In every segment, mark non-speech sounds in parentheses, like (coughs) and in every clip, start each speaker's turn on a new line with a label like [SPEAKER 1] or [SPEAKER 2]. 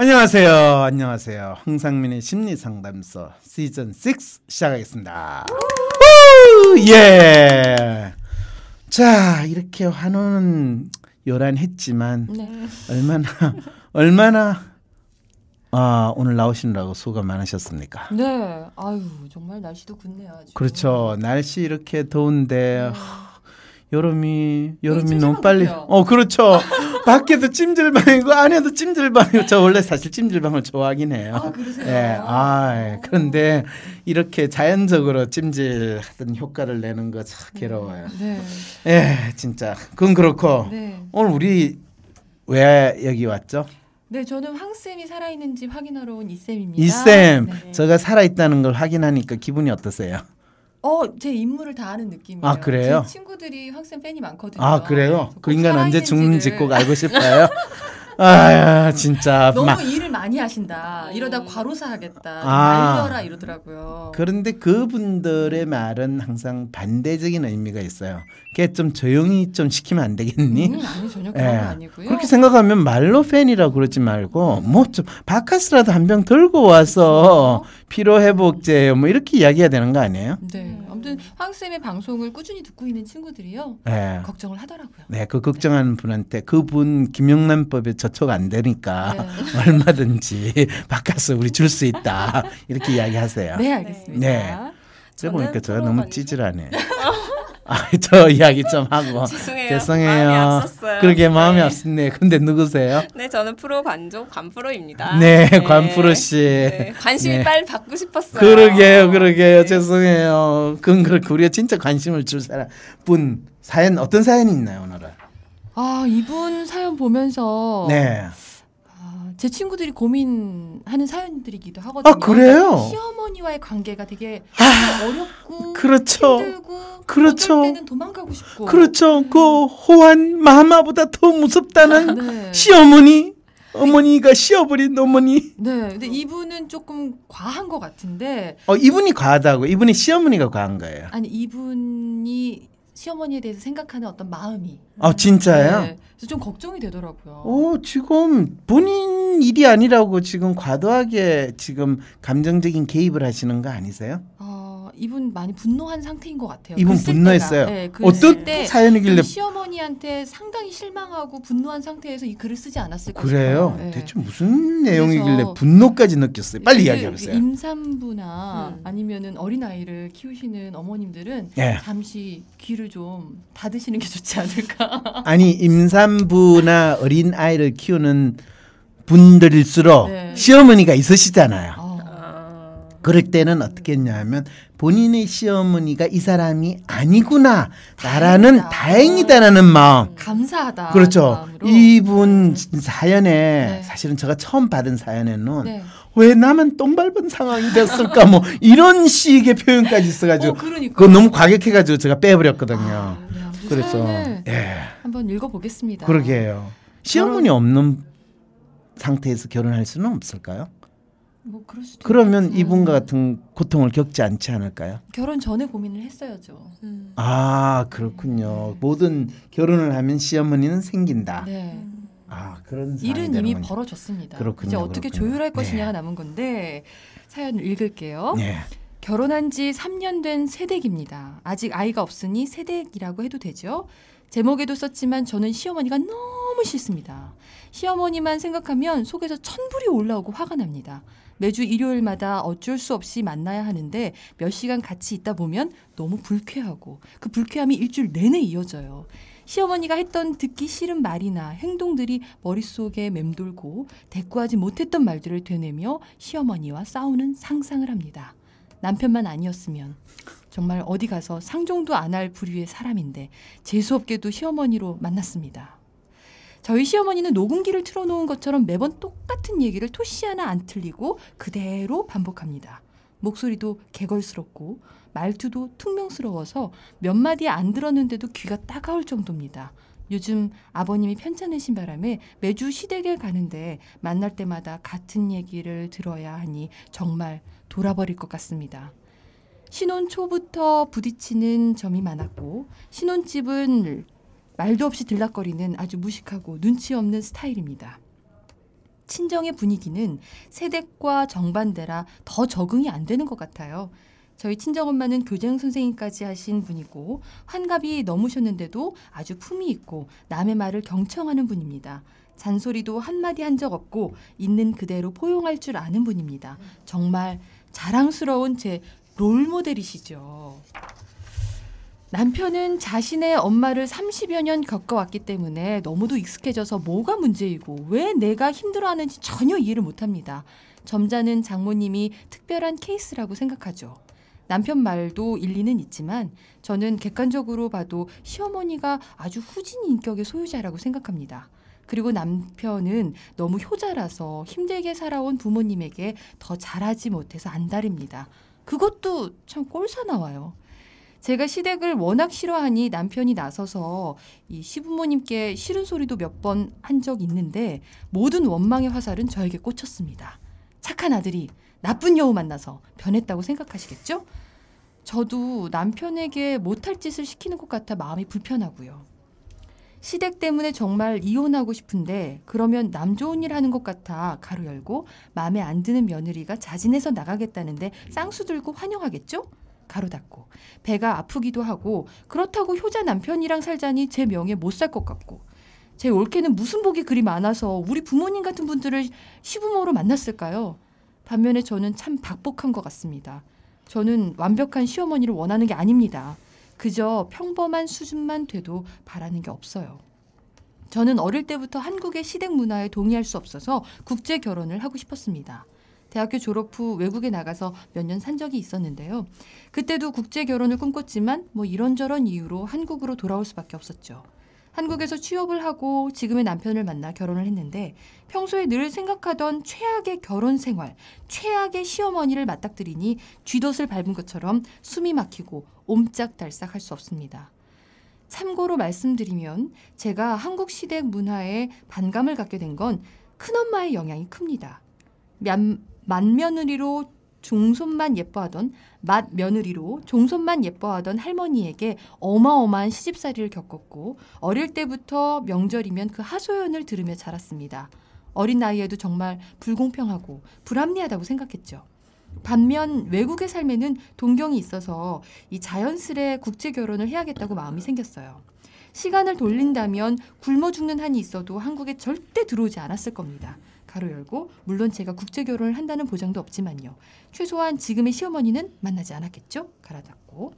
[SPEAKER 1] 안녕하세요. 안녕하세요. 황상민의 심리 상담소 시즌 6 시작하겠습니다. 예. 자, 이렇게 환호는 요란했지만 네. 얼마나 얼마나 아, 오늘 나오시느라고 수고 많으셨습니까?
[SPEAKER 2] 네. 아유, 정말 날씨도 굳네요.
[SPEAKER 1] 아주. 그렇죠. 날씨 이렇게 더운데 네. 여름이 여름이 네, 너무 빨리 같요어 그렇죠 (laughs) 밖에도 찜질방이고 안에도 찜질방이고 저 원래 사실 찜질방을 좋아하긴 해요. 아 그러세요? 예, 아 예. 어. 그런데 이렇게 자연적으로 찜질하던 효과를 내는 거참 음, 괴로워요. 네. 예 진짜 그건 그렇고 네. 오늘 우리 왜 여기 왔죠?
[SPEAKER 2] 네, 저는 황 쌤이 살아 있는지 확인하러 온 이 쌤입니다. 이 쌤, 네. 제가
[SPEAKER 1] 살아 있다는 걸 확인하니까 기분이 어떠세요?
[SPEAKER 2] 어, 제 임무를 다하는 느낌이에요.
[SPEAKER 1] 아, 그래요? 제
[SPEAKER 2] 친구들이 황쌤 팬이 많거든요.
[SPEAKER 1] 아, 그래요? 그 뭐 인간 언제 죽는지 꼭 알고 싶어요. (laughs) 아, 진짜. 너무 마,
[SPEAKER 2] 이 많이 하신다. 이러다 음. 과로사 하겠다. 아. 말려라 이러더라고요.
[SPEAKER 1] 그런데 그분들의 음. 말은 항상 반대적인 의미가 있어요. 걔 좀 조용히 좀 시키면 안 되겠니? 음, 아니 전혀 그런 예. 거 아니고요. 그렇게 생각하면 말로 팬이라 그러지 말고 뭐 좀 바카스라도 한 병 들고 와서 피로 회복제 뭐 이렇게 이야기해야 되는 거 아니에요?
[SPEAKER 2] 네. 음. 아무튼 음. 황 쌤의 방송을 꾸준히 듣고 있는 친구들이요. 네. 걱정을 하더라고요.
[SPEAKER 1] 네, 그 걱정하는 네. 분한테 그분 김영란법에 저촉 안 되니까 네. (laughs) 얼마든지 (laughs) 바꿔서 우리 줄 수 있다 이렇게 이야기하세요. 네,
[SPEAKER 2] 알겠습니다. 네.
[SPEAKER 1] 네. 저보니까 제가 너무 찌질하네. (laughs) 아저 (laughs) 이야기 좀 하고 죄송해요. 죄송해요. 마음이 앞섰어요. 그러게 마음이 네. 앞섰네. 근데 누구세요?
[SPEAKER 2] 네, 저는 프로 관족 관프로입니다. 네, 네. 관프로 씨. 네. 관심이 네. 빨리 받고 싶었어요. 그러게요,
[SPEAKER 1] 그러게요. 죄송해요. 그건 그렇고 우리가 진짜 관심을 줄 사람 분 사연 어떤 사연이 있나요 오늘은?
[SPEAKER 2] 아 이분 사연 보면서 네. 제 친구들이 고민하는 사연들이기도 하거든요. 아 그러니까 그래요? 시어머니와의 관계가 되게 아,
[SPEAKER 1] 어렵고 그렇죠. 힘들고 그렇죠. 때는
[SPEAKER 2] 도망가고 싶고
[SPEAKER 1] 그렇죠. 그 호환 마마보다 더 무섭다는 (laughs) 네. 시어머니. 어머니가 네. 씌어버린 어머니. 네,
[SPEAKER 2] 근데 이분은 조금 과한 것 같은데.
[SPEAKER 1] 어, 이분이 과하다고. 이분이 시어머니가 과한 거예요.
[SPEAKER 2] 아니, 이분이 시어머니에 대해서 생각하는 어떤 마음이.
[SPEAKER 1] 아, 진짜요? 네,
[SPEAKER 2] 그래서 좀 걱정이 되더라고요.
[SPEAKER 1] 어, 지금 본인 일이 아니라고 지금 과도하게 지금 감정적인 개입을 하시는 거 아니세요?
[SPEAKER 2] 어, 이분 많이 분노한 상태인 것 같아요. 이분 분노했어요. 네, 어떤 사연이길래 시어머니한테 상당히 실망하고 분노한 상태에서 이 글을 쓰지 않았을까 그래요. 네. 대체
[SPEAKER 1] 무슨 내용이길래 분노까지 느꼈어요. 빨리 그 이야기해보세요. 그
[SPEAKER 2] 임산부나 음. 아니면은 어린 아이를 키우시는 어머님들은 네. 잠시 귀를 좀 닫으시는 게 좋지 않을까? (laughs)
[SPEAKER 1] 아니 임산부나 어린 아이를 키우는 분들일수록 네. 시어머니가 있으시잖아요. 어. 그럴 때는 어떻게 했냐면 본인의 시어머니가 이 사람이 아니구나 나라는 다행이다. 라는 마음
[SPEAKER 2] 감사하다 그렇죠
[SPEAKER 1] 그 이분 네. 사연에 네. 사실은 제가 처음 받은 사연에는 네. 왜 나만 똥 밟은 상황이 됐을까 뭐 이런 식의 표현까지 있어가지고 어, 그거 너무 과격해가지고 제가 빼버렸거든요 아, 네, 그래서 예
[SPEAKER 2] 한번 읽어보겠습니다
[SPEAKER 1] 그러게요 시어머니 결혼... 없는 상태에서 결혼할 수는 없을까요?
[SPEAKER 2] 뭐 그럴 수도
[SPEAKER 1] 그러면 있지 이분과 같은 고통을 겪지 않지 않을까요?
[SPEAKER 2] 결혼 전에 고민을 했어야죠. 음. 음.
[SPEAKER 1] 아 그렇군요. 네. 모든 결혼을 하면 시어머니는 생긴다. 네. 아 그런 일은 이미 되는
[SPEAKER 2] 벌어졌습니다. 그렇군요, 이제 어떻게 그렇군요. 조율할 네. 것이냐가 남은 건데 사연 읽을게요. 네. 결혼한 지 3년 된 새댁입니다. 아직 아이가 없으니 새댁이라고 해도 되죠. 제목에도 썼지만 저는 시어머니가 너무 싫습니다. 시어머니만 생각하면 속에서 천불이 올라오고 화가 납니다. 매주 일요일마다 어쩔 수 없이 만나야 하는데 몇 시간 같이 있다 보면 너무 불쾌하고 그 불쾌함이 일주일 내내 이어져요. 시어머니가 했던 듣기 싫은 말이나 행동들이 머릿속에 맴돌고 대꾸하지 못했던 말들을 되뇌며 시어머니와 싸우는 상상을 합니다. 남편만 아니었으면 정말 어디 가서 상종도 안 할 부류의 사람인데 재수없게도 시어머니로 만났습니다. 저희 시어머니는 녹음기를 틀어놓은 것처럼 매번 똑같은 얘기를 토시 하나 안 틀리고 그대로 반복합니다. 목소리도 개걸스럽고 말투도 퉁명스러워서 몇 마디 안 들었는데도 귀가 따가울 정도입니다. 요즘 아버님이 편찮으신 바람에 매주 시댁에 가는데 만날 때마다 같은 얘기를 들어야 하니 정말 돌아버릴 것 같습니다. 신혼 초부터 부딪히는 점이 많았고 신혼집은 말도 없이 들락거리는 아주 무식하고 눈치 없는 스타일입니다. 친정의 분위기는 세댁과 정반대라 더 적응이 안 되는 것 같아요. 저희 친정엄마는 교장 선생님까지 하신 분이고 환갑이 넘으셨는데도 아주 품이 있고 남의 말을 경청하는 분입니다. 잔소리도 한마디 한 적 없고 있는 그대로 포용할 줄 아는 분입니다. 정말 자랑스러운 제 롤모델이시죠. 남편은 자신의 엄마를 30여 년 겪어왔기 때문에 너무도 익숙해져서 뭐가 문제이고 왜 내가 힘들어하는지 전혀 이해를 못합니다. 점자는 장모님이 특별한 케이스라고 생각하죠. 남편 말도 일리는 있지만 저는 객관적으로 봐도 시어머니가 아주 후진 인격의 소유자라고 생각합니다. 그리고 남편은 너무 효자라서 힘들게 살아온 부모님에게 더 잘하지 못해서 안달입니다. 그것도 참 꼴사 나와요. 제가 시댁을 워낙 싫어하니 남편이 나서서 이 시부모님께 싫은 소리도 몇 번 한 적 있는데 모든 원망의 화살은 저에게 꽂혔습니다. 착한 아들이 나쁜 여우 만나서 변했다고 생각하시겠죠? 저도 남편에게 못할 짓을 시키는 것 같아 마음이 불편하고요. 시댁 때문에 정말 이혼하고 싶은데 그러면 남 좋은 일 하는 것 같아 가로 열고 마음에 안 드는 며느리가 자진해서 나가겠다는데 쌍수 들고 환영하겠죠? 가로닫고 배가 아프기도 하고 그렇다고 효자 남편이랑 살자니 제 명예 못살 것 같고 제 올케는 무슨 복이 그리 많아서 우리 부모님 같은 분들을 시부모로 만났을까요? 반면에 저는 참 박복한 것 같습니다. 저는 완벽한 시어머니를 원하는 게 아닙니다. 그저 평범한 수준만 돼도 바라는 게 없어요. 저는 어릴 때부터 한국의 시댁 문화에 동의할 수 없어서 국제 결혼을 하고 싶었습니다. 대학교 졸업 후 외국에 나가서 몇 년 산 적이 있었는데요. 그때도 국제 결혼을 꿈꿨지만 뭐 이런저런 이유로 한국으로 돌아올 수밖에 없었죠. 한국에서 취업을 하고 지금의 남편을 만나 결혼을 했는데 평소에 늘 생각하던 최악의 결혼 생활, 최악의 시어머니를 맞닥뜨리니 쥐덫을 밟은 것처럼 숨이 막히고 옴짝달싹 할수 없습니다. 참고로 말씀드리면 제가 한국 시댁 문화에 반감을 갖게 된 건 큰엄마의 영향이 큽니다. 만며느리로 종손만 예뻐하던 맏 며느리로 종손만 예뻐하던 할머니에게 어마어마한 시집살이를 겪었고 어릴 때부터 명절이면 그 하소연을 들으며 자랐습니다. 어린 나이에도 정말 불공평하고 불합리하다고 생각했죠. 반면 외국의 삶에는 동경이 있어서 이 자연스레 국제 결혼을 해야겠다고 마음이 생겼어요. 시간을 돌린다면 굶어 죽는 한이 있어도 한국에 절대 들어오지 않았을 겁니다. 가로 열고 물론 제가 국제 결혼을 한다는 보장도 없지만요. 최소한 지금의 시어머니는 만나지 않았겠죠? 가라 닫고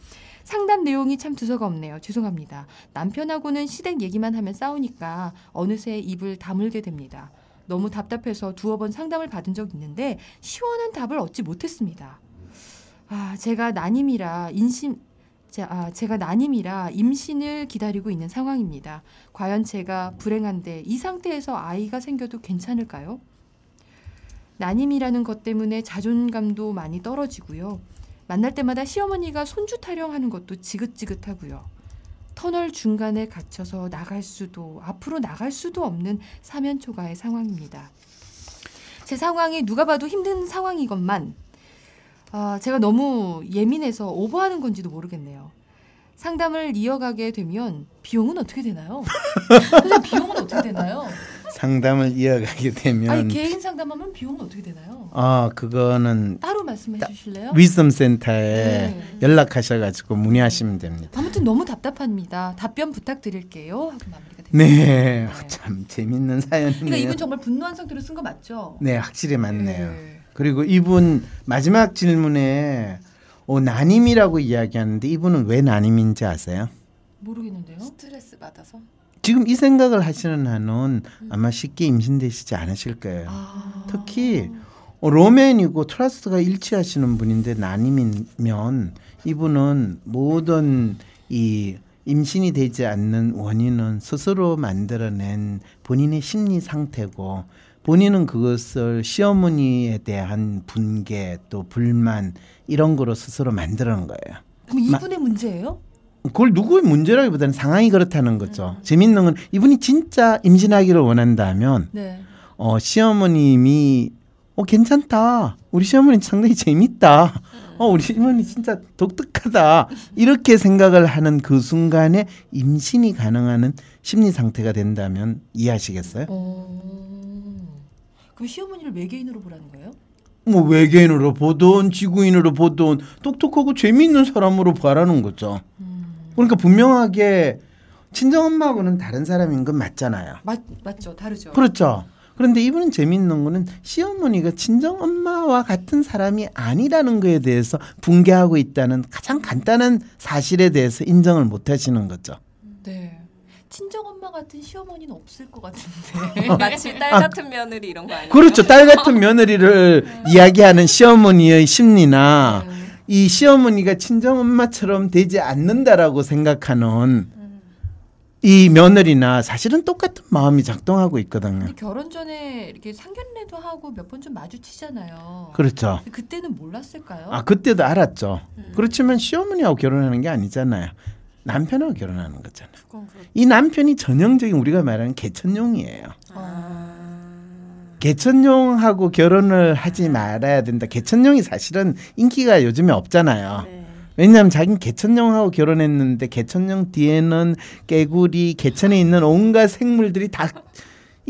[SPEAKER 2] 상담 내용이 참 두서가 없네요. 죄송합니다. 남편하고는 시댁 얘기만 하면 싸우니까 어느새 입을 다물게 됩니다. 너무 답답해서 두어 번 상담을 받은 적 있는데 시원한 답을 얻지 못했습니다. 아, 제가 난임이라 인심 자, 아, 제가 난임이라 임신을 기다리고 있는 상황입니다. 과연 제가 불행한데 이 상태에서 아이가 생겨도 괜찮을까요? 난임이라는 것 때문에 자존감도 많이 떨어지고요. 만날 때마다 시어머니가 손주 타령하는 것도 지긋지긋하고요. 터널 중간에 갇혀서 나갈 수도 앞으로 나갈 수도 없는 사면초가의 상황입니다. 제 상황이 누가 봐도 힘든 상황이건만 아, 제가 너무 예민해서 오버하는 건지도 모르겠네요. 상담을 이어가게 되면 비용은 어떻게 되나요? 근데 비용은
[SPEAKER 1] 어떻게 되나요? 상담을 이어가게 되면 아니 개인
[SPEAKER 2] 상담하면 비용은 어떻게 되나요?
[SPEAKER 1] 아 그거는
[SPEAKER 2] 따로 말씀해 주실래요? 위섬
[SPEAKER 1] 센터에 네. 연락하셔가지고 문의하시면 됩니다.
[SPEAKER 2] 아무튼 너무 답답합니다. 답변 부탁드릴게요. 하고
[SPEAKER 1] 마무리가 네. 됩니다. 네, 네. 참 재밌는 사연이네요. 그러니까 이분 정말
[SPEAKER 2] 분노한 상태로 쓴 거 맞죠?
[SPEAKER 1] 네, 확실히 맞네요. 네. 그리고 이분 마지막 질문에 어, 난임이라고 이야기하는데 이분은 왜 난임인지 아세요?
[SPEAKER 2] 모르겠는데요. 스트레스 받아서.
[SPEAKER 1] 지금 이 생각을 하시는 한은 아마 쉽게 임신되시지 않으실 거예요. 아~ 특히 어, 로맨이고 트러스트가 일치하시는 분인데 난임이면 이분은 모든 이 임신이 되지 않는 원인은 스스로 만들어낸 본인의 심리 상태고 본인은 그것을 시어머니에 대한 분개 또 불만 이런 거로 스스로 만들어낸 거예요. 그럼 이분의
[SPEAKER 2] 마, 문제예요?
[SPEAKER 1] 그걸 누구의 문제라기보다는 상황이 그렇다는 거죠. 음. 재밌는 건 이분이 진짜 임신하기를 원한다면 네. 어, 시어머님이 어 괜찮다. 우리 시어머니 상당히 재밌다. 어 우리 시어머니 진짜 독특하다. 이렇게 생각을 하는 그 순간에 임신이 가능한 심리 상태가 된다면 이해하시겠어요? 오. 어.
[SPEAKER 2] 그 시어머니를 외계인으로 보라는 거예요?
[SPEAKER 1] 뭐 외계인으로 보든 지구인으로 보든 똑똑하고 재미있는 사람으로 봐라는 거죠. 음. 그러니까 분명하게 친정엄마하고는 다른 사람인 건 맞잖아요. 맞,
[SPEAKER 2] 맞죠. 다르죠. 그렇죠.
[SPEAKER 1] 그런데 이분은 재미있는 거는 시어머니가 친정엄마와 같은 사람이 아니라는 거에 대해서 붕괴하고 있다는 가장 간단한 사실에 대해서 인정을 못 하시는 거죠.
[SPEAKER 2] 네. 친정 엄마 같은 시어머니는 없을 것 같은데 (laughs) 마치 딸 아, 같은
[SPEAKER 1] 아, 며느리 이런 거 아니에요? 그렇죠. 딸 같은 (laughs) 며느리를 네. 이야기하는 시어머니의 심리나 네. 이 시어머니가 친정 엄마처럼 되지 않는다라고 생각하는 음. 이 며느리나 사실은 똑같은 마음이 작동하고 있거든요.
[SPEAKER 2] 결혼 전에 이렇게 상견례도 하고 몇 번 좀 마주치잖아요. 그렇죠. 그때는 몰랐을까요? 아
[SPEAKER 1] 그때도 알았죠. 음. 그렇지만 시어머니하고 결혼하는 게 아니잖아요. 남편하고 결혼하는 거잖아. 이 남편이 전형적인 우리가 말하는 개천용이에요. 아. 개천용하고 결혼을 하지 말아야 된다. 개천용이 사실은 인기가 요즘에 없잖아요. 네. 왜냐하면 자기는 개천령하고 결혼했는데 개천령 뒤에는 개구리 개천에 있는 온갖 생물들이 다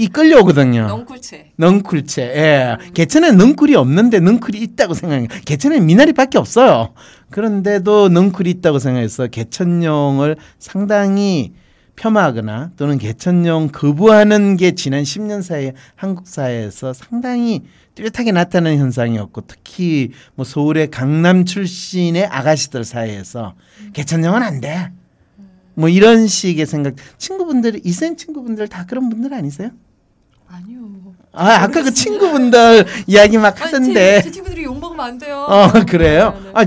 [SPEAKER 1] 이 끌려오거든요. 넝쿨채. 넝쿨채. 예. 음. 개천에 넝쿨이 없는데 넝쿨이 있다고 생각해요. 개천에 미나리밖에 없어요. 그런데도 넝쿨이 있다고 생각해서 개천용을 상당히 폄하하거나 또는 개천용 거부하는 게 지난 10년 사이에 한국 사회에서 상당히 뚜렷하게 나타나는 현상이었고 특히 뭐 서울의 강남 출신의 아가씨들 사이에서 음. 개천용은 안 돼. 음. 뭐 이런 식의 생각 친구분들 이센 친구분들 다 그런 분들 아니세요? 아니요. 아, 아까 그 친구분들 이야기 막 하던데. 아니, 제, 제,
[SPEAKER 2] 친구들이 욕 먹으면 안 돼요. 어,
[SPEAKER 1] 그래요? 네, 네. 아,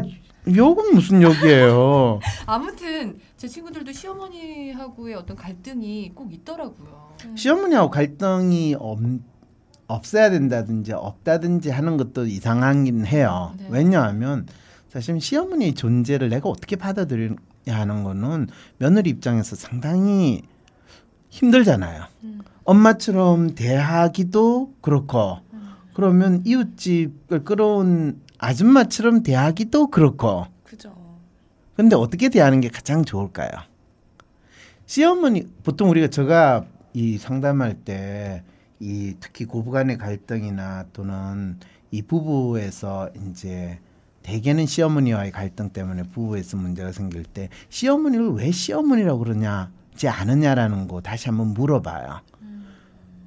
[SPEAKER 1] 욕은 무슨 욕이에요?
[SPEAKER 2] 아무튼 제 친구들도 시어머니하고의 어떤 갈등이 꼭 있더라고요.
[SPEAKER 1] 네. 시어머니하고 갈등이 없 없어야 된다든지 없다든지 하는 것도 이상하긴 해요. 네. 왜냐하면 사실 시어머니의 존재를 내가 어떻게 받아들여야 하는 거는 며느리 입장에서 상당히 힘들잖아요. 음. 엄마처럼 대하기도 그렇고 음. 그러면 이웃집을 끌어온 아줌마처럼 대하기도 그렇고. 그죠. 근데 어떻게 대하는 게 가장 좋을까요? 시어머니 보통 우리가 제가 이 상담할 때이 특히 고부간의 갈등이나 또는 이 부부에서 이제 대개는 시어머니와의 갈등 때문에 부부에서 문제가 생길 때 시어머니를 왜 시어머니라고 그러냐 있지 않느냐라는 거 다시 한번 물어봐요.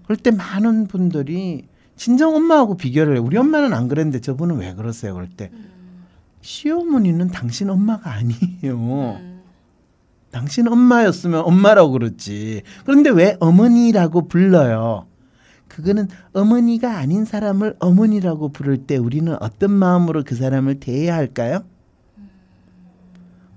[SPEAKER 1] 그럴 때 많은 분들이 진정 엄마하고 비교를 해. 우리 엄마는 안 그랬는데 저분은 왜 그러세요? 그럴 때 시어머니는 당신 엄마가 아니에요. 당신 엄마였으면 엄마라고 그러지. 그런데 왜 어머니라고 불러요? 그거는 어머니가 아닌 사람을 어머니라고 부를 때 우리는 어떤 마음으로 그 사람을 대해야 할까요?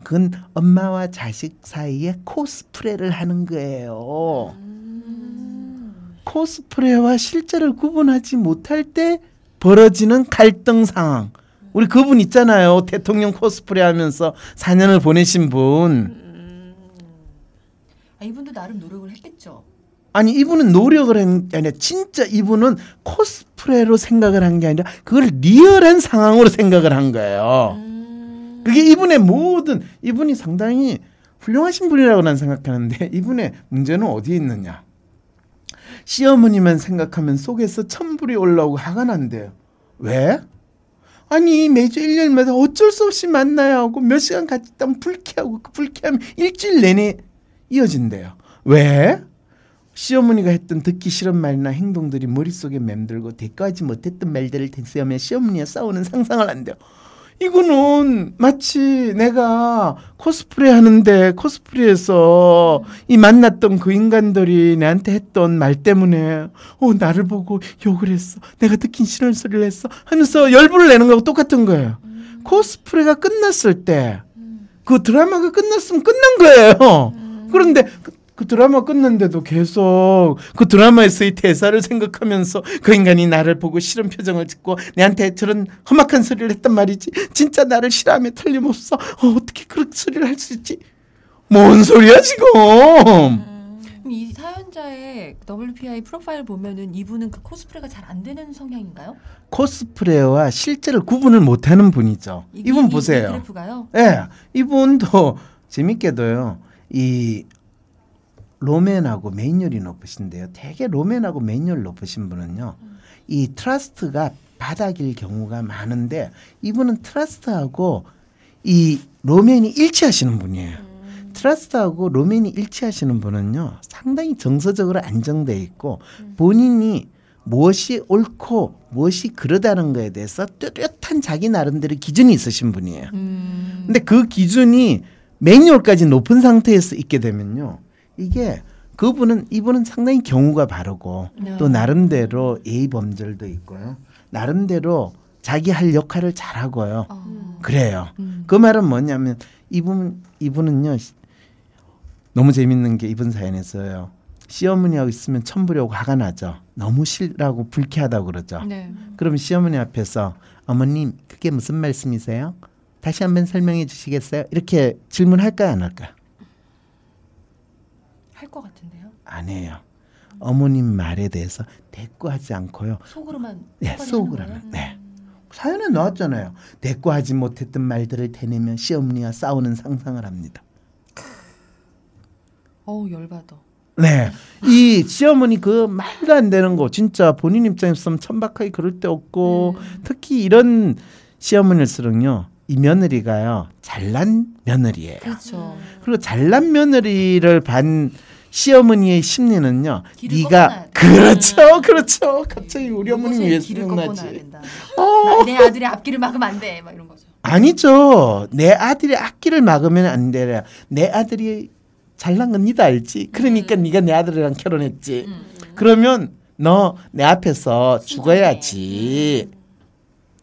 [SPEAKER 1] 그건 엄마와 자식 사이에 코스프레를 하는 거예요. 음. 코스프레와 실제를 구분하지 못할 때 벌어지는 갈등 상황. 우리 그분 있잖아요. 대통령 코스프레 하면서 4년을 보내신 분. 음.
[SPEAKER 2] 아, 이분도 나름 노력을 했겠죠.
[SPEAKER 1] 아니 이분은 노력을 한게 아니라 진짜 이분은 코스프레로 생각을 한 게 아니라 그걸 리얼한 상황으로 생각을 한 거예요. 음. 그게 이분의 모든 이분이 상당히 훌륭하신 분이라고 난 생각하는데 (laughs) 이분의 문제는 어디에 있느냐? 시어머니만 생각하면 속에서 천불이 올라오고 화가 난대요. 왜? 아니 매주 1년마다 어쩔 수 없이 만나야 하고 몇 시간 같이 있다면 불쾌하고 그 불쾌함이 일주일 내내 이어진대요. 왜? 시어머니가 했던 듣기 싫은 말이나 행동들이 머릿속에 맴돌고 대꾸하지 못했던 말들을 대시하며 시어머니와 싸우는 상상을 한대요. 이거는 마치 내가 코스프레 하는데 코스프레에서 이 만났던 그 인간들이 나한테 했던 말 때문에 어 나를 보고 욕을 했어 내가 듣긴 싫은 소리를 했어 하면서 열불을 내는 거하고 똑같은 거예요 음. 코스프레가 끝났을 때그 음. 드라마가 끝났으면 끝난 거예요 음. 그런데 그 드라마 끝났는데도 계속 그 드라마에서의 대사를 생각하면서 그 인간이 나를 보고 싫은 표정을 짓고 내한테 저런 험악한 소리를 했단 말이지. 진짜 나를 싫어하면 틀림없어. 어, 떻게 그런 소리를 할 수 있지? 뭔 소리야 지금? 음,
[SPEAKER 2] 이 사연자의 WPI 프로파일 보면은 이분은 그 코스프레가 잘 안 되는 성향인가요?
[SPEAKER 1] 코스프레와 실제를 구분을 못하는 분이죠. 이, 분 보세요. 요 예, 네, 이분도 재밌게도요. 이 로맨하고 매인율이 높으신데요. 대개 로맨하고 매인율 높으신 분은요. 이 트러스트가 바닥일 경우가 많은데 이분은 트러스트하고 이 로맨이 일치하시는 분이에요. 음. 트러스트하고 로맨이 일치하시는 분은요. 상당히 정서적으로 안정돼 있고 본인이 무엇이 옳고 무엇이 그러다는 거에 대해서 뚜렷한 자기 나름대로 기준이 있으신 분이에요. 음. 근데 그 기준이 매뉴얼까지 높은 상태에서 있게 되면요. 이게 그분은 이분은 상당히 경우가 바르고 네. 또 나름대로 예의 범절도 있고요. 나름대로 자기 할 역할을 잘 하고요. 어. 그래요. 음. 그 말은 뭐냐면 이분 이분은요 너무 재밌는 게 이분 사연에서요. 시어머니하고 있으면 천부려고 화가 나죠. 너무 싫다고 불쾌하다고 그러죠. 네. 그럼 시어머니 앞에서 어머님 그게 무슨 말씀이세요? 다시 한번 설명해 주시겠어요? 이렇게 질문할까요 안 할까요? 것 같은데요? 안 해요. 어머님 말에 대해서 대꾸하지 않고요.
[SPEAKER 2] 속으로만 네, 속으로만. 네.
[SPEAKER 1] 음. 사연에 나왔잖아요. 대꾸하지 못했던 말들을 되뇌며 시어머니와 싸우는 상상을 합니다.
[SPEAKER 2] 어우 열받아.
[SPEAKER 1] 네, 이 시어머니 그 말도 안 되는 거 진짜 본인 입장에서면 천박하게 그럴 때 없고 음. 특히 이런 시어머니일수록요 이 며느리가요 잘난 며느리예요. 그렇죠. 그리고 잘난 며느리를 반 시어머니의 심리는요. 네가 그렇죠, 그렇죠. 갑자기 우리 네. 어머님 위해서 생각나지.
[SPEAKER 2] 어. 내 아들의 앞길을 막으면 안 돼, 막 이런
[SPEAKER 1] 거죠. 아니죠. 내 아들의 앞길을 막으면 안 되라. 내 아들이 잘난 건 니다 알지. 그러니까 음. 네가 내 아들이랑 결혼했지. 음. 음. 그러면 너 내 앞에서 죽어야지. 음.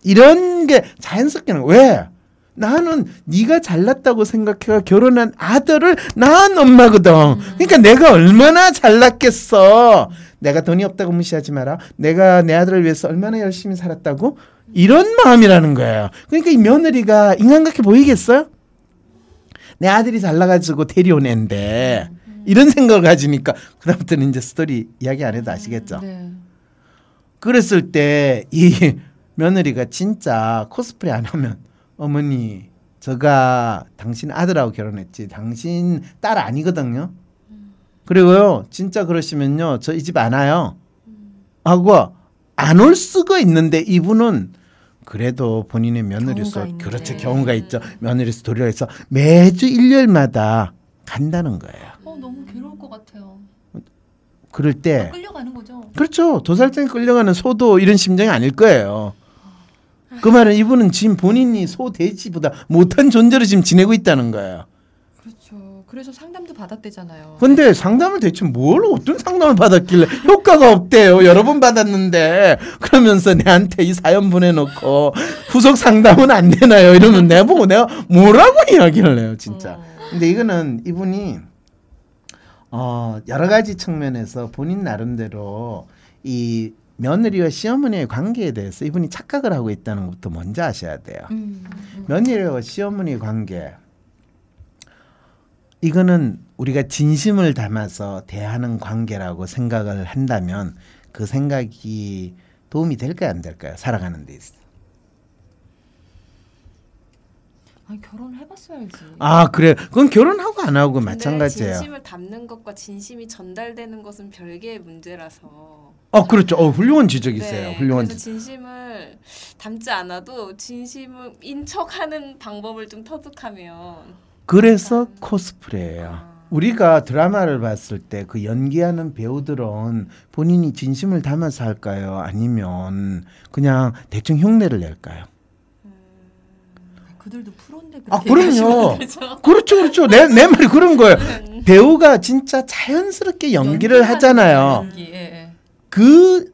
[SPEAKER 1] 이런 게 자연스럽게는 왜? 나는 네가 잘났다고 생각해가 결혼한 아들을 낳은 엄마거든. 음. 그러니까 내가 얼마나 잘났겠어. 내가 돈이 없다고 무시하지 마라. 내가 내 아들을 위해서 얼마나 열심히 살았다고 이런 마음이라는 거예요. 그러니까 이 며느리가 인간같게 보이겠어요? 내 아들이 잘나가지고 데려온 애인데 음. 이런 생각을 가지니까 그다음부터는 이제 스토리 이야기 안 해도 아시겠죠. 네. 그랬을 때 이 며느리가 진짜 코스프레 안 하면 어머니 저가 당신 아들하고 결혼했지 당신 딸 아니거든요. 그리고요 진짜 그러시면요 저 이 집 안 와요. 하고 안 올 수가 있는데 이분은 그래도 본인의 며느리서 그렇죠 경우가 있죠 며느리서 도리가 있어 매주 일요일마다 간다는 거예요. 어 너무 괴로울 것 같아요. 그럴 때 아, 끌려가는 거죠. 그렇죠 도살장에 끌려가는 소도 이런 심정이 아닐 거예요. 그 말은 이분은 지금 본인이 소돼지보다 못한 존재로 지금 지내고 있다는 거야.
[SPEAKER 2] 그렇죠. 그래서 상담도 받았대잖아요.
[SPEAKER 1] 근데 상담을 대체 뭘 어떤 상담을 받았길래 효과가 없대요. 여러 번 받았는데 그러면서 내한테 이 사연 보내놓고 후속 상담은 안 되나요? 이러면 내 보고 내가 뭐라고 이야기를 해요, 진짜. 어. 근데 이거는 이분이 어, 여러 가지 측면에서 본인 나름대로 이 며느리와 시어머니의 관계에 대해서 이분이 착각을 하고 있다는 것부터 먼저 아셔야 돼요. 음, 음. 며느리와 시어머니 관계 이거는 우리가 진심을 담아서 대하는 관계라고 생각을 한다면 그 생각이 도움이 될까요 안 될까요 살아가는 데 있어.
[SPEAKER 2] 아니 결혼해봤어야지. 아 그래. 그건 결혼하고 안 하고 마찬가지예요. 진심을 담는 것과 진심이 전달되는 것은 별개의 문제라서.
[SPEAKER 1] 어 그렇죠. 어 훌륭한 지적이세요. 네, 훌륭한. 그래서
[SPEAKER 2] 진심을 담지 않아도 진심인 척하는 방법을 좀 터득하면.
[SPEAKER 1] 그래서 일단. 코스프레예요. 아. 우리가 드라마를 봤을 때 그 연기하는 배우들은 본인이 진심을 담아서 할까요? 아니면 그냥 대충 흉내를 낼까요? 그들도 프로인데 아 그럼요. (laughs) 그렇죠, 그렇죠. 내 내 (laughs) 말이 그런 거예요. 음. 배우가 진짜 자연스럽게 연기를 하잖아요. 연기, 예, 예. 그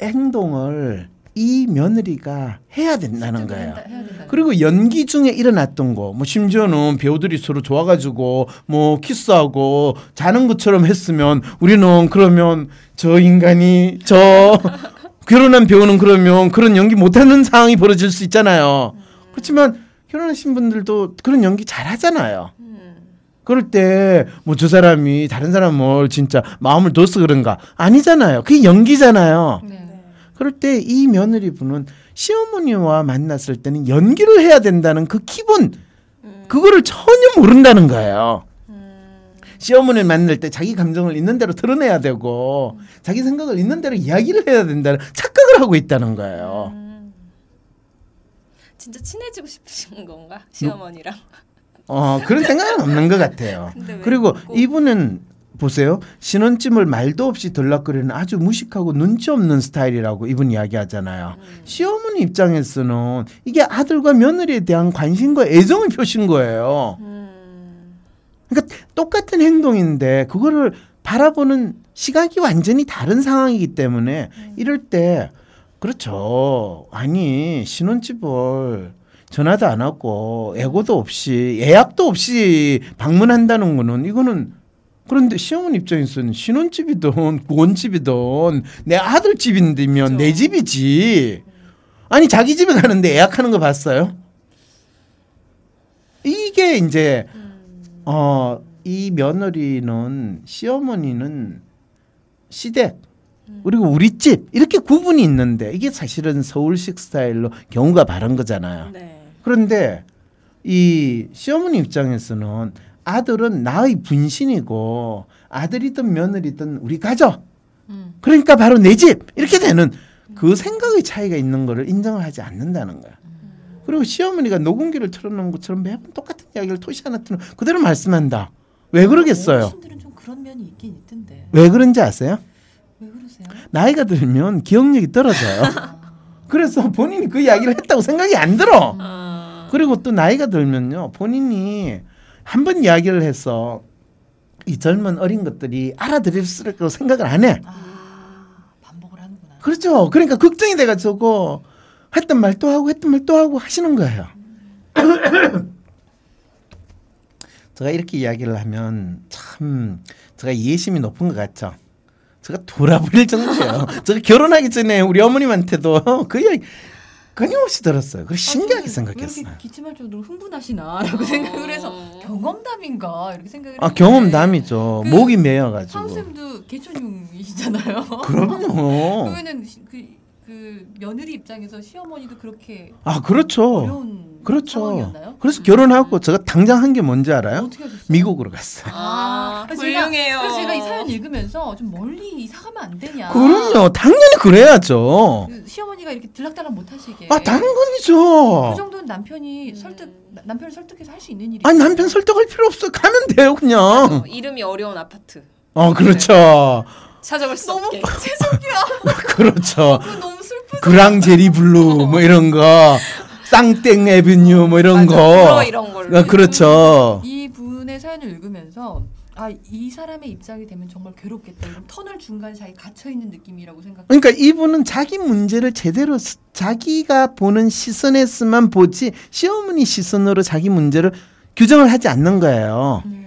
[SPEAKER 1] 행동을 이 며느리가 해야 된다는 거예요. 해야 된다. 그리고 연기 중에 일어났던 거, 뭐 심지어는 배우들이 서로 좋아가지고 뭐 키스하고 자는 것처럼 했으면 우리는 그러면 저 인간이 저 결혼한 (laughs) 배우는 그러면 그런 연기 못하는 상황이 벌어질 수 있잖아요. 음. 그렇지만 결혼하신 분들도 그런 연기 잘하잖아요. 음. 그럴 때 뭐 저 사람이 다른 사람뭘 진짜 마음을 둬서 그런가 아니잖아요. 그게 연기잖아요. 네. 그럴 때 이 며느리 분은 시어머니와 만났을 때는 연기를 해야 된다는 그 기본 음. 그거를 전혀 모른다는 거예요. 음. 시어머니를 만날 때 자기 감정을 있는 대로 드러내야 되고 음. 자기 생각을 있는 대로 이야기를 해야 된다는 착각을 하고 있다는 거예요. 음.
[SPEAKER 2] 진짜 친해지고 싶으신 건가 시어머니랑?
[SPEAKER 1] 어 그런 생각은 없는 것 같아요. (laughs) 그리고 듣 이분은 보세요. 신혼집을 말도 없이 들락거리는 아주 무식하고 눈치 없는 스타일이라고 이분 이야기하잖아요. 음. 시어머니 입장에서는 이게 아들과 며느리에 대한 관심과 애정의 표시 거예요. 음. 그러니까 똑같은 행동인데 그거를 바라보는 시각이 완전히 다른 상황이기 때문에 음. 이럴 때 그렇죠. 아니 신혼집을 전화도 안 하고 예고도 없이 예약도 없이 방문한다는 거는 이거는 그런데 시어머니 입장에서는 신혼집이든 구원집이든 내 아들 집인데면 그렇죠. 내 집이지. 아니 자기 집에 가는데 예약하는 거 봤어요? 이게 이제 음. 어이 며느리는 시어머니는 시댁 음. 그리고 우리 집 이렇게 구분이 있는데 이게 사실은 서울식 스타일로 경우가 바른 거잖아요. 네. 그런데 이 시어머니 입장에서는 아들은 나의 분신이고 아들이든 며느리든 우리 가족. 음. 그러니까 바로 내 집 이렇게 되는 그 생각의 차이가 있는 거를 인정을 하지 않는다는 거야. 음. 그리고 시어머니가 녹음기를 틀어놓은 것처럼 매번 똑같은 이야기를 토시 하나 틀어 그대로 말씀한다. 왜 아, 그러겠어요? 어르신들은 좀 그런 면이 있긴 있던데. 왜 그런지 아세요? 그러세요? 나이가 들면 기억력이 떨어져요. (laughs) 그래서 본인이 그 이야기를 했다고 생각이 안 들어. 아. 그리고 또 나이가 들면요. 본인이 한 번 이야기를 해서 이 젊은 어린 것들이 알아들을 거라고 생각을 안 해. 아, 반복을 하는구나. 그렇죠. 그러니까 걱정이 돼가지고 했던 말 또 하고 했던 말 또 하고 하시는 거예요. (coughs) 제가 이렇게 이야기를 하면 참 제가 이해심이 높은 것 같죠. 제가 돌아버릴 정도예요. 제가 결혼하기 전에 우리 어머님한테도 그 이야기 끊임없이 들었어요. 그 신기하게 아, 생각했어요. 이렇게
[SPEAKER 2] 기침할 정도로 흥분하시나라고 (laughs) 생각을 해서 어. 경험담인가 이렇게 생각을. 아
[SPEAKER 1] 경험담이죠. 그 목이 메여가지고.
[SPEAKER 2] 하쌤도 개천용이시잖아요. 그럼요. (laughs) 그러면은 그그 며느리 입장에서 시어머니도 그렇게 아 그렇죠.
[SPEAKER 1] 그렇죠. 상황이었나요? 그래서 결혼하고 음. 제가 당장 한 게 뭔지 알아요? 어떻게 하셨어요? 미국으로 갔어요.
[SPEAKER 2] 아, 아 훌륭해요. 그래서 제가 이 사연 읽으면서 좀 멀리 이사 가면 안 되냐. 그럼요. 당연히 그래야죠. 그 시어머니가 이렇게 들락달락 못 하시게. 아 당연이죠. 그 정도는 남편이 설득 음. 남편을 설득해서 할 수 있는 일이.
[SPEAKER 1] 아니 남편 설득할 필요 없어. 가면 돼요 그냥. 이름이
[SPEAKER 2] 어려운 아파트
[SPEAKER 1] 어 그렇죠. 네.
[SPEAKER 2] 찾아볼 수 너무 없게. 죄송해요. (laughs) (laughs)
[SPEAKER 1] 그렇죠. 너무 그랑 제리 블루 뭐 이런 거 쌍땡 에비뉴 뭐 이런 맞아, 거 이런 걸로 아, 그렇죠. 이
[SPEAKER 2] 분의 사연을 읽으면서 아 이 사람의 입장이 되면 정말 괴롭겠다 이런 터널 중간 사이 갇혀 있는 느낌이라고 생각.
[SPEAKER 1] 그러니까 이분은 자기 문제를 제대로 자기가 보는 시선에서만 보지 시어머니 시선으로 자기 문제를 규정을 하지 않는 거예요. 음.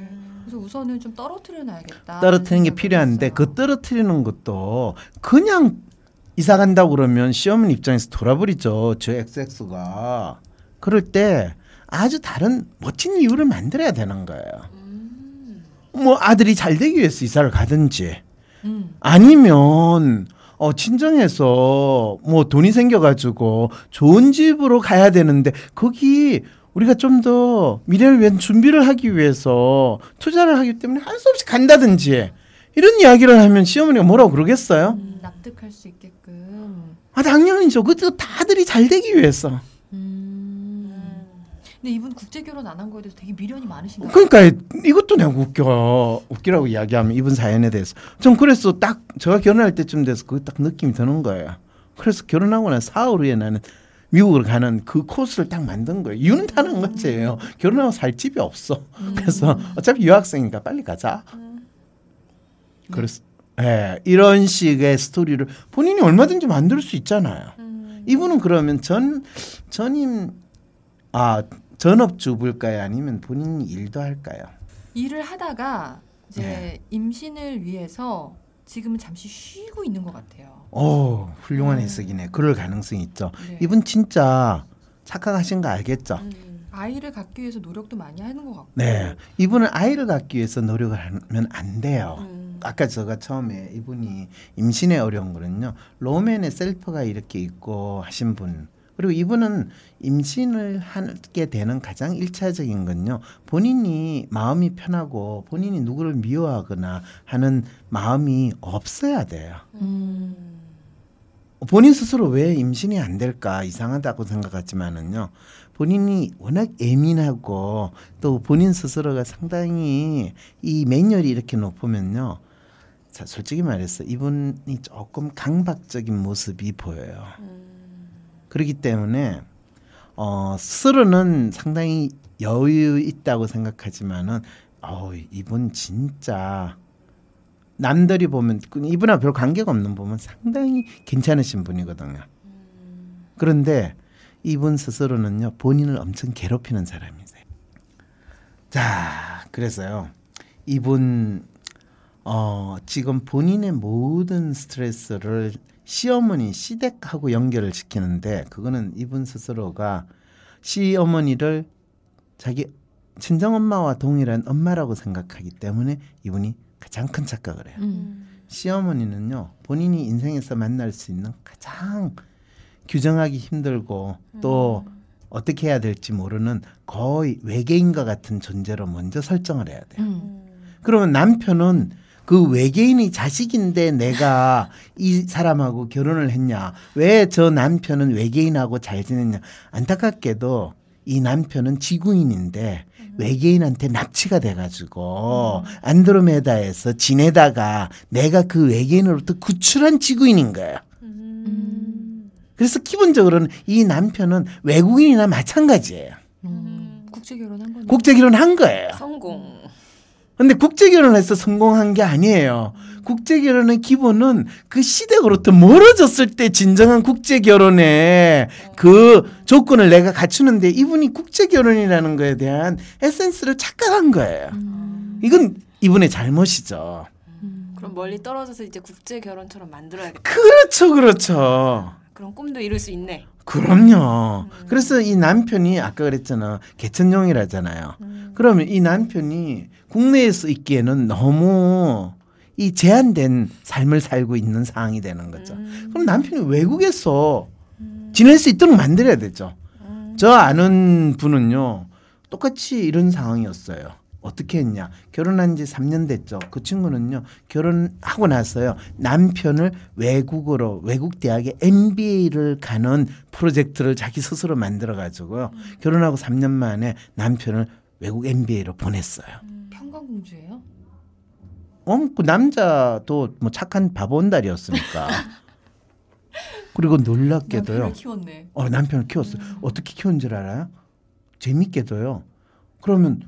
[SPEAKER 2] 우선은 좀 떨어뜨려 놔야겠다.
[SPEAKER 1] 떨어뜨리는 게 필요한데 그 떨어뜨리는 것도 그냥 이사 간다고 그러면 시어머니 입장에서 돌아버리죠. 저 XX가. 그럴 때 아주 다른 멋진 이유를 만들어야 되는 거예요. 음. 뭐 아들이 잘 되기 위해서 이사를 가든지 음. 아니면 어 친정에서 뭐 돈이 생겨 가지고 좋은 집으로 가야 되는데 거기 우리가 좀 더 미래를 위한 준비를 하기 위해서 투자를 하기 때문에 할 수 없이 간다든지 이런 이야기를 하면 시어머니가 뭐라고 그러겠어요? 음. 납득할 수 있게끔. 아 당연히죠. 그때 다들이 잘 되기 위해서. 음.
[SPEAKER 2] 근데 이분 국제 결혼 안 한 거에 대해서 되게 미련이 많으신가요? 그러니까
[SPEAKER 1] 이것도 내가 웃겨 웃기라고 이야기하면 이분 사연에 대해서 전 그래서 딱 제가 결혼할 때쯤 돼서 그 딱 느낌이 드는 거예요. 그래서 결혼하고 난 사흘 후에 나는 미국으로 가는 그 코스를 딱 만든 거예요. 이유는 다른 거지예요. 결혼하고 살 집이 없어. 그래서 음. 어차피 유학생이니까 빨리 가자. 음. 그래서 예, 이런 식의 스토리를 본인이 얼마든지 만들 수 있잖아요. 음. 이분은 그러면 전 전임 아 전업주부일까요? 아니면 본인 일도 할까요?
[SPEAKER 2] 일을 하다가 이제 예. 임신을 위해서 지금은 잠시 쉬고 있는 것 같아요.
[SPEAKER 1] 오, 어, 훌륭한 음. 해석이네. 그럴 가능성이 있죠. 네. 이분 진짜 착각하신 거 알겠죠? 음.
[SPEAKER 2] 아이를 갖기 위해서 노력도 많이 하는 것 같고.
[SPEAKER 1] 네, 이분은 아이를 갖기 위해서 노력을 하면 안 돼요. 음. 아까 제가 처음에 이분이 임신에 어려운 거는요. 로맨의 셀프가 이렇게 있고 하신 분. 그리고 이분은 임신을 하게 되는 가장 일차적인 건요. 본인이 마음이 편하고 본인이 누구를 미워하거나 하는 마음이 없어야 돼요.
[SPEAKER 2] 음.
[SPEAKER 1] 본인 스스로 왜 임신이 안 될까 이상하다고 생각하지만은요. 본인이 워낙 예민하고 또 본인 스스로가 상당히 이 매뉴얼이 이렇게 높으면요. 자, 솔직히 말해서 이분이 조금 강박적인 모습이 보여요. 음. 그렇기 때문에 어, 스스로는 상당히 여유 있다고 생각하지만은 어, 이분 진짜 남들이 보면 이분하고 별 관계가 없는 분은 상당히 괜찮으신 분이거든요. 그런데 이분 스스로는요 본인을 엄청 괴롭히는 사람이세요. 자, 그래서요 이분 어, 지금 본인의 모든 스트레스를 시어머니 시댁하고 연결을 시키는데 그거는 이분 스스로가 시어머니를 자기 친정엄마와 동일한 엄마라고 생각하기 때문에 이분이 가장 큰 착각을 해요. 음. 시어머니는요 본인이 인생에서 만날 수 있는 가장 규정하기 힘들고 또 음. 어떻게 해야 될지 모르는 거의 외계인과 같은 존재로 먼저 설정을 해야 돼요. 음. 그러면 남편은 그 외계인이 자식인데 내가 이 사람하고 결혼을 했냐? 왜 저 남편은 외계인하고 잘 지냈냐? 안타깝게도 이 남편은 지구인인데 외계인한테 납치가 돼가지고 음. 안드로메다에서 지내다가 내가 그 외계인으로부터 구출한 지구인인 거예요. 음. 그래서 기본적으로는 이 남편은 외국인이나 마찬가지예요. 음. 국제 결혼한 거예요. 성공. 근데 국제 결혼을 해서 성공한 게 아니에요. 국제 결혼의 기본은 그시대으로부터 멀어졌을 때 진정한 국제 결혼의 그 조건을 내가 갖추는데 이분이 국제 결혼이라는 거에 대한 에센스를 착각한 거예요. 음. 이건 이분의 잘못이죠.
[SPEAKER 2] 음. 그럼 멀리 떨어져서 이제 국제 결혼처럼 만들어야겠다.
[SPEAKER 1] 그렇죠, 그렇죠.
[SPEAKER 2] 그런 꿈도 이룰 수 있네.
[SPEAKER 1] 그럼요. 음. 그래서 이 남편이 아까 그랬잖아 개천용이라잖아요. 음. 그러면 이 남편이 국내에서 있기에는 너무 이 제한된 삶을 살고 있는 상황이 되는 거죠. 음. 그럼 남편이 외국에서 음. 지낼 수 있도록 만들어야 되죠. 음. 저 아는 분은요 똑같이 이런 상황이었어요. 어떻게 했냐. 결혼한 지 3년 됐죠. 그 친구는요. 결혼하고 나서요. 남편을 외국으로 외국 대학에 MBA를 가는 프로젝트를 자기 스스로 만들어 가지고요. 음. 결혼하고 3년 만에 남편을 외국 MBA로 보냈어요. 음,
[SPEAKER 2] 평강공주예요?
[SPEAKER 1] 어, 그 남자도 뭐 착한 바본달이었으니까. 보 (laughs) 그리고 놀랍게도요. 남편을 키웠네. 어, 남편을 키웠어요. 음. 어떻게 키운 줄 알아요? 재밌게도요. 그러면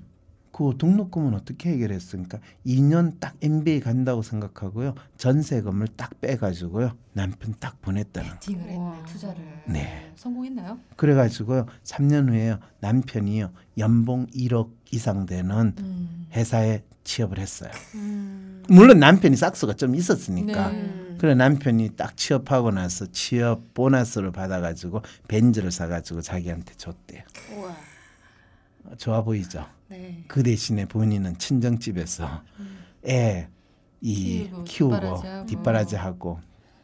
[SPEAKER 1] 그 등록금은 어떻게 해결했습니까? 2년 딱 MBA 간다고 생각하고요. 전세금을 딱 빼가지고요. 남편 딱 보냈다는. 베
[SPEAKER 2] 했네 투자를. 네. 성공했나요?
[SPEAKER 1] 그래가지고요. 3년 후에요. 남편이요. 연봉 1억 이상 되는 음. 회사에 취업을 했어요. 음. 물론 남편이 싹수가 좀 있었으니까. 네. 그래 남편이 딱 취업하고 나서 취업 보너스를 받아가지고 벤츠를 사가지고 자기한테 줬대요. 우와. 좋아 보이죠. 네. 그 대신에 본인은 친정집에서 음. 애이 키우고, 뒷바라지하고,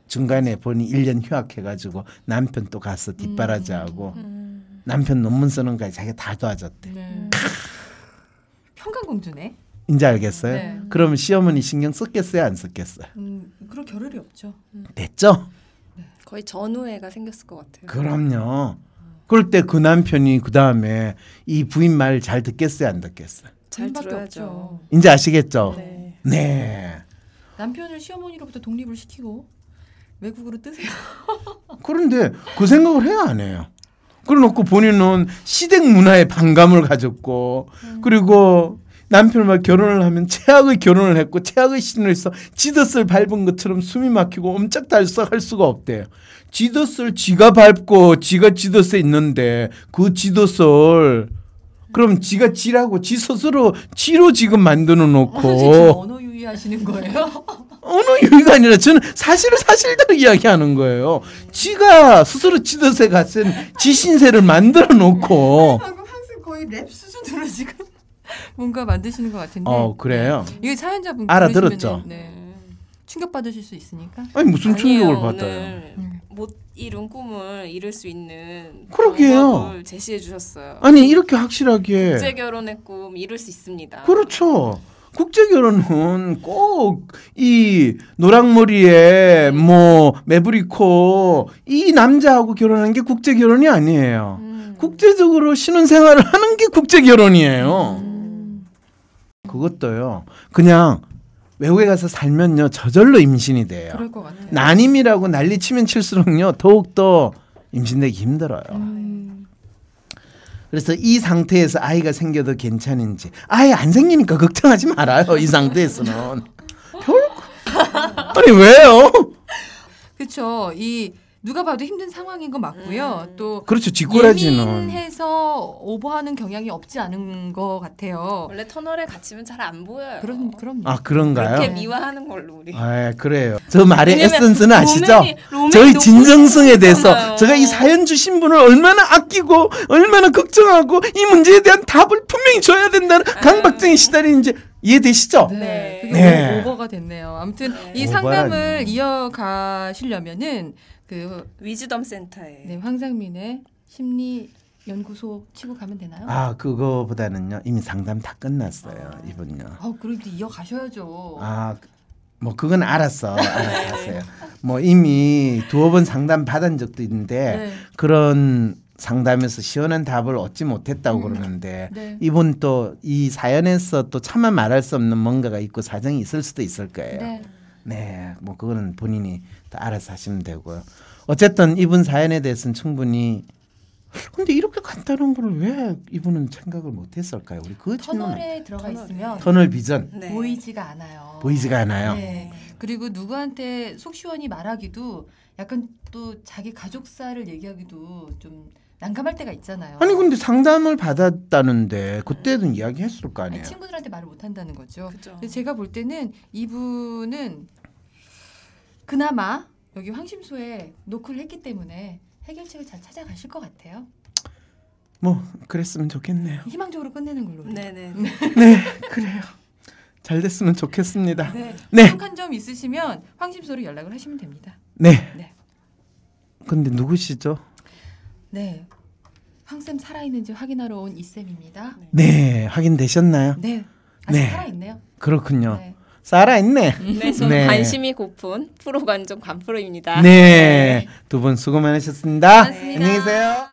[SPEAKER 1] 중간에 본인 1년 휴학해가지고 남편 또 가서 뒷바라지하고 음. 음. 남편 논문 쓰는 거에 자기다 도와줬대.
[SPEAKER 2] 네. 음. 평강공주네.
[SPEAKER 1] 이제 알겠어요? 네. 그러면 시어머니 신경 썼겠어요? 안 썼겠어요?
[SPEAKER 2] 음, 그럴 겨를이 없죠. 음. 됐죠? 네. 거의 전우애가 생겼을 것 같아요.
[SPEAKER 1] 그럼요. 그럴 때 그 남편이 그 다음에 이 부인 말 잘 듣겠어요, 안 듣겠어요?
[SPEAKER 2] 잘 들어야죠.
[SPEAKER 1] 이제 아시겠죠? 네. 네.
[SPEAKER 2] 남편을 시어머니로부터 독립을 시키고 외국으로 뜨세요.
[SPEAKER 1] (laughs) 그런데 그 생각을 해야 안 해요. 그래놓고 본인은 시댁 문화에 반감을 가졌고 음. 그리고 남편과 결혼을 하면 최악의 결혼을 했고 최악의 신을 써 지덧을 밟은 것처럼 숨이 막히고 엄짝달싹할 수가 없대요. 지도을 지가 밟고 지가 지도에 있는데 그지도을 그럼 지가 지라고 지 스스로 지로 지금 만들어 놓고 어, 언어
[SPEAKER 2] 유의하시는 거예요? (laughs) 언어 유의가
[SPEAKER 1] 아니라 저는 사실을 사실대로 이야기하는 거예요. 지가 스스로 지도에 갔은 지 신세를 만들어 놓고 방금
[SPEAKER 2] 항상 거의 랩 수준으로 지금 (laughs) 뭔가 만드시는 것 같은데. 어 그래요. 네. 이게 사연자분 알아들었죠. 네. 충격 받으실 수 있으니까. 아니 무슨 충격을
[SPEAKER 1] 받아요? 음.
[SPEAKER 2] 못 이룬 꿈을 이룰 수 있는 그러게요. 제시해 주셨어요. 아니 이렇게
[SPEAKER 1] 확실하게 국제
[SPEAKER 2] 결혼의 꿈 이룰 수 있습니다.
[SPEAKER 1] 그렇죠. 국제 결혼은 꼭 이 노랑머리에 뭐 매부리코 이 남자하고 결혼한 게 국제 결혼이 아니에요. 음. 국제적으로 신혼 생활을 하는 게 국제 결혼이에요. 음. 그것도요. 그냥 외국에 가서 살면요 저절로 임신이 돼요. 그럴 것 같아요. 난임이라고 난리치면 칠수록요 더욱 더 임신되기 힘들어요. 음. 그래서 이 상태에서 아이가 생겨도 괜찮은지 아예 안 생기니까 걱정하지 말아요. 이 상태에서는 별 (laughs) 아니 왜요?
[SPEAKER 2] 그렇죠. 이 누가 봐도 힘든 상황인 거 맞고요. 음. 또 그렇죠. 뒷꼬라지는 해서 오버하는 경향이 없지 않은 것 같아요. 원래 터널에 갇히면 잘 안 보여요. 그럼 그럼. 아 그런가요? 그렇게 미화하는 걸로
[SPEAKER 1] 우리. 아 예, 그래요. 저 말의 에센스는 아시죠? 로맨이, 로맨이 저희 진정성에 대해서 제가 이 사연 주신 분을 얼마나 아끼고 얼마나 걱정하고 이 문제에 대한 답을 분명히 줘야 된다는 아. 강박증에 시달리는지 이해되시죠? 네. 네. 네. 오버가
[SPEAKER 2] 됐네요. 아무튼 이 상담을 이어가시려면은 그 위즈덤 센터에 네, 황상민의 심리 연구소 치고 가면 되나요? 아
[SPEAKER 1] 그거보다는요 이미 상담 다 끝났어요 아. 이분요.
[SPEAKER 2] 아 그래도 이어가셔야죠.
[SPEAKER 1] 아뭐 그건 알았어 알았어요. 뭐 이미 두어 번 상담 받은 적도 있는데 네. 그런 상담에서 시원한 답을 얻지 못했다고 음. 그러는데 네. 이분 또 이 사연에서 또 차마 말할 수 없는 뭔가가 있고 사정이 있을 수도 있을 거예요. 네. 네, 뭐 그거는 본인이 알아서 하시면 되고요. 어쨌든 이분 사연에 대해서는 충분히 근데 이렇게 간단한 걸왜 이분은 생각을 못했을까요? 우리 그 터널에
[SPEAKER 2] 들어가 터널. 있으면 터널 비전 네. 보이지가 않아요.
[SPEAKER 1] 보이지가 않아요. 네.
[SPEAKER 2] 그리고 누구한테 속 시원히 말하기도 약간 또 자기 가족사를 얘기하기도 좀 난감할 때가 있잖아요. 아니 근데
[SPEAKER 1] 상담을 받았다는데 그때는 음. 이야기했을 거 아니에요. 아니,
[SPEAKER 2] 친구들한테 말을 못 한다는 거죠. 그쵸. 제가 볼 때는 이분은 그나마 여기 황심소에 노크를 했기 때문에 해결책을 잘 찾아가실 것 같아요.
[SPEAKER 1] 뭐 그랬으면 좋겠네요.
[SPEAKER 2] 희망적으로 끝내는 걸로. 네네. 네, 네. (laughs) 네 그래요.
[SPEAKER 1] 잘 됐으면 좋겠습니다. 네. 네.
[SPEAKER 2] 한점 있으시면 황심소로 연락을 하시면 됩니다. 네. 네.
[SPEAKER 1] 근데 누구시죠?
[SPEAKER 2] 네. 황쌤 살아있는지 확인하러 온 이쌤입니다.
[SPEAKER 1] 네. 네. 확인되셨나요? 네. 아직 네. 살아있네요. 그렇군요. 네. 살아있네. 네, 네. 관심이
[SPEAKER 2] 고픈 프로관종 관프로입니다. 네, 네.
[SPEAKER 1] 두 분 수고 많으셨습니다. 고맙습니다. 안녕히 계세요.